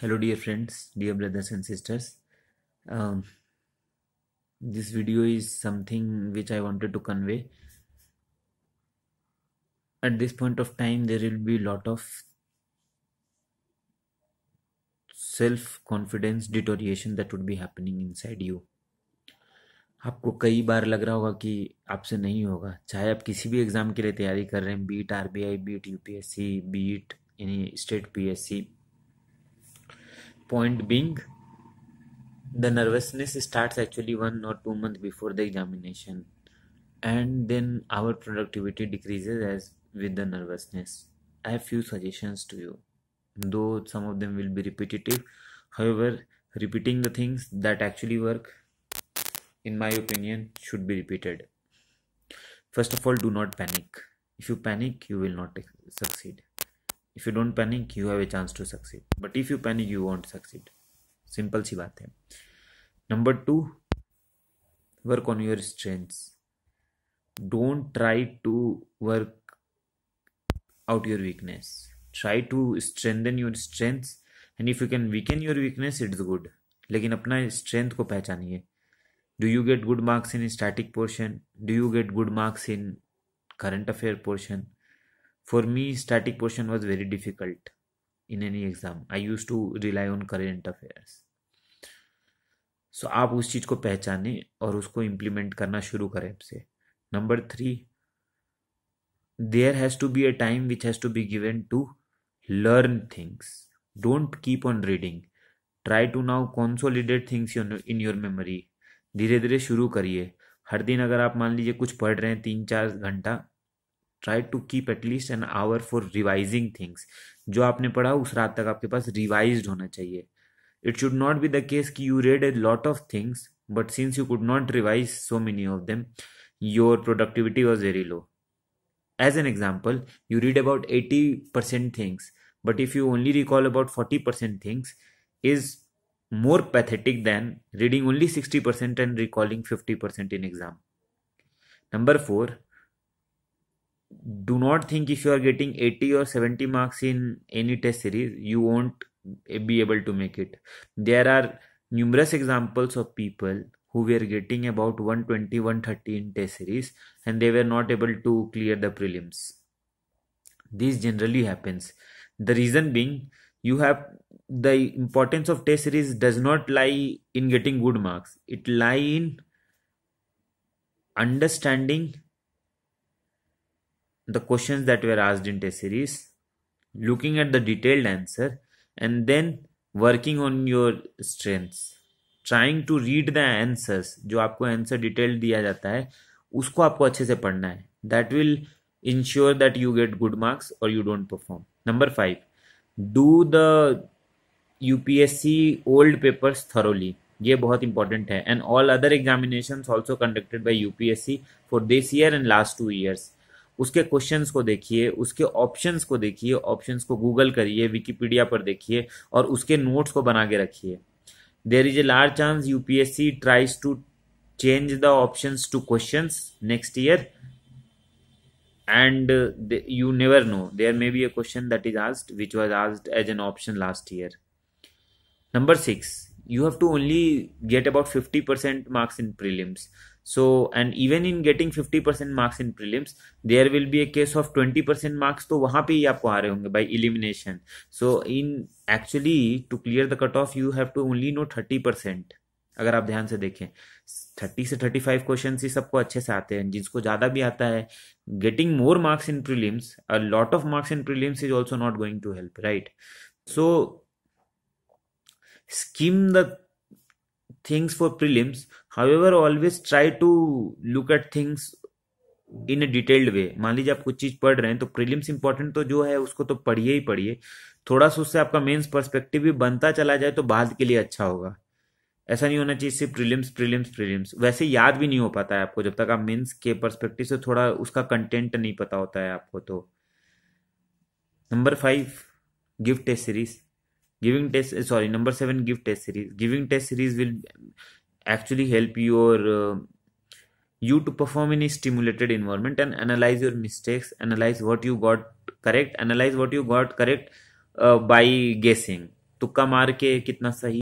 hello dear friends dear brothers and sisters this video is something which I wanted to convey at this point of time there will be lot of self confidence deterioration that would be happening in you आपको कई बार लग रहा होगा कि आपसे नहीं होगा चाहे आप किसी भी एग्जाम के लिए तैयारी कर रहे हैं beat R B I beat U P S C beat यानी state P S C point being the nervousness starts actually one or two months before the examination and then our productivity decreases as with the nervousness i have few suggestions to you though some of them will be repetitive however repeating the things that actually work in my opinion should be repeated first of all do not panic if you panic you will not succeed if you don't panic you have a chance to succeed but if you panic you won't succeed simple सी बात है number two work on your strengths don't try to work out your weakness try to strengthen your strengths and if you can weaken your weakness it's good लेकिन अपना strength को पहचानिए do you get good marks in static portion do you get good marks in current affair portion for me static portion was very difficult in any exam I use to rely on current affairs so आप उस चीज़ को पहचाने और उसको implement करना शुरू करें आपसे number three there has to be a time which has to be given to learn things don't keep on reading try to now consolidate things in your memory धीरे धीरे शुरू करिए हर दिन अगर आप मान लीजिए कुछ पढ़ रहे हैं तीन चार घंटा try to keep at least an hour for revising things जो आपने पढ़ा उस रात तक आपके पास रिवाइज होना चाहिए it should not be the case कि you read a lot of things but since you could not revise so many of them your productivity was very low as an example you read about eighty percent things but if you only recall about forty percent things is more pathetic than reading only sixty percent and recalling fifty percent in exam number four do not think if you are getting 80 or 70 marks in any test series you won't be able to make it there are numerous examples of people who were getting about 120 130 in test series and they were not able to clear the prelims this generally happens the reason being you have the importance of test series does not lie in getting good marks it lie in understanding the questions that were asked in test series, looking at the detailed answer, and then working on your strengths trying to read the answers जो आपको answer detail दिया जाता है उसको आपको अच्छे से पढ़ना है that will ensure that you get good marks और you don't perform number five do the U P S C old papers thoroughly ये बहुत इंपॉर्टेंट है and all other examination also conducted by U P S C for this year and last two years उसके question को देखिए उसके option को देखिए option को गूगल करिए विकीपीडिया पर देखिए और उसके नोट्स को बना के रखिए there is a large chance UPSC tries to change the option to question next year and you never know there may be a question that is asked which was asked as an option last year number six you have to only get about fifty percent marks in prelims so and even in getting 50% marks in prelims there will be a case of 20% marks to वहाँ पे ही आपको आ रहे होंगे by elimination so in actually to clear the cut off you have to only know 30% अगर आप ध्यान से देखें 30 से 35 क्वेश्चन ही सबको अच्छे से आते हैं जिसको ज़्यादा भी आता है getting more marks in prelims a lot of marks in prelims is also not going to help right so skim the things for prelims however always try to look at things in detailed way मान लीजिए आप कुछ चीज पढ़ रहे हैं तो prelims important तो जो है उसको तो पढ़िए ही पढ़िए थोड़ा सा उससे आपका मेंस पर्सपेक्टिव भी बनता चला जाए तो बाद के लिए अच्छा होगा ऐसा नहीं होना चाहिए सिर्फ प्रीलिम्स प्रीलिम्स प्रीलिम्स वैसे याद भी नहीं हो पाता है आपको जब तक आप मेंस के पर्सपेक्टिव से थोड़ा उसका कंटेंट नहीं पता होता है आपको तो number five gift a series giving test sorry number 7 give test series giving test series will actually help your uh, you to perform in a stimulated environment and analyze your mistakes analyze what you got correct analyze what you got correct uh, by guessing तुक्का मार के कितना सही